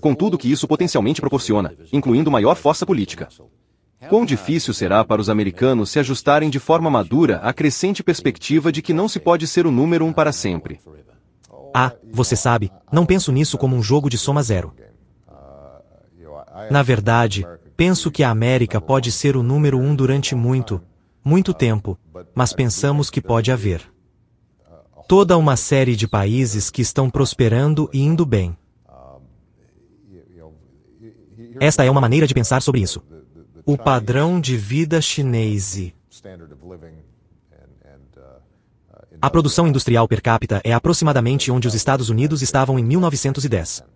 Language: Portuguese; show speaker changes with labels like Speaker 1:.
Speaker 1: com tudo que isso potencialmente proporciona, incluindo maior força política. Quão difícil será para os americanos se ajustarem de forma madura à crescente perspectiva de que não se pode ser o número
Speaker 2: um para sempre? Ah, você sabe, não penso nisso como um jogo de soma zero.
Speaker 3: Na verdade,
Speaker 2: penso que a América pode ser o número um durante muito, muito tempo, mas pensamos que pode haver toda uma série de países que estão prosperando e indo bem. Esta é uma maneira de pensar sobre isso. O padrão de vida chinês. A produção industrial per capita é aproximadamente onde os Estados Unidos estavam em 1910.